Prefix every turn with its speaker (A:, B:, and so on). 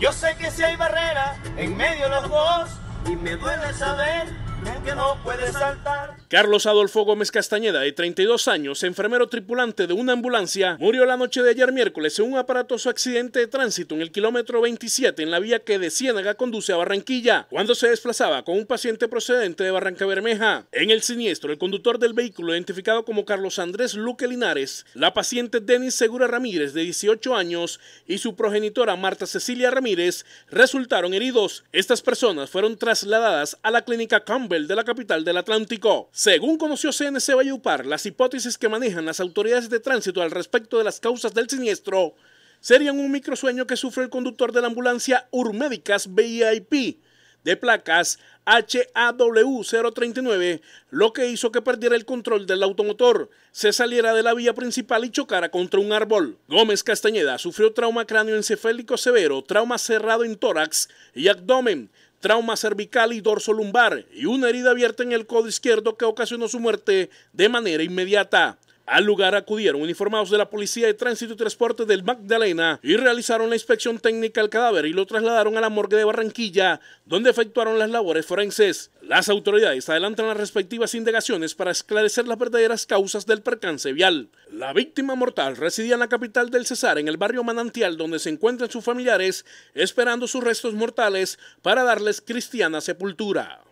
A: Yo sé que si hay barrera en medio de los dos y me duele saber no saltar.
B: Carlos Adolfo Gómez Castañeda, de 32 años, enfermero tripulante de una ambulancia, murió la noche de ayer miércoles en un aparatoso accidente de tránsito en el kilómetro 27 en la vía que de Ciénaga conduce a Barranquilla, cuando se desplazaba con un paciente procedente de Barranca Bermeja. En el siniestro, el conductor del vehículo, identificado como Carlos Andrés Luque Linares, la paciente Denis Segura Ramírez, de 18 años, y su progenitora Marta Cecilia Ramírez, resultaron heridos. Estas personas fueron trasladadas a la clínica Campbell de la capital del Atlántico. Según conoció CNC Bayupar, las hipótesis que manejan las autoridades de tránsito al respecto de las causas del siniestro serían un microsueño que sufre el conductor de la ambulancia Urmédicas VIP de placas HAW039, lo que hizo que perdiera el control del automotor, se saliera de la vía principal y chocara contra un árbol. Gómez Castañeda sufrió trauma cráneo encefálico severo, trauma cerrado en tórax y abdomen, trauma cervical y dorso lumbar y una herida abierta en el codo izquierdo que ocasionó su muerte de manera inmediata. Al lugar acudieron uniformados de la Policía de Tránsito y Transporte del Magdalena y realizaron la inspección técnica al cadáver y lo trasladaron a la morgue de Barranquilla, donde efectuaron las labores forenses. Las autoridades adelantan las respectivas indagaciones para esclarecer las verdaderas causas del percance vial. La víctima mortal residía en la capital del Cesar, en el barrio Manantial, donde se encuentran sus familiares esperando sus restos mortales para darles cristiana sepultura.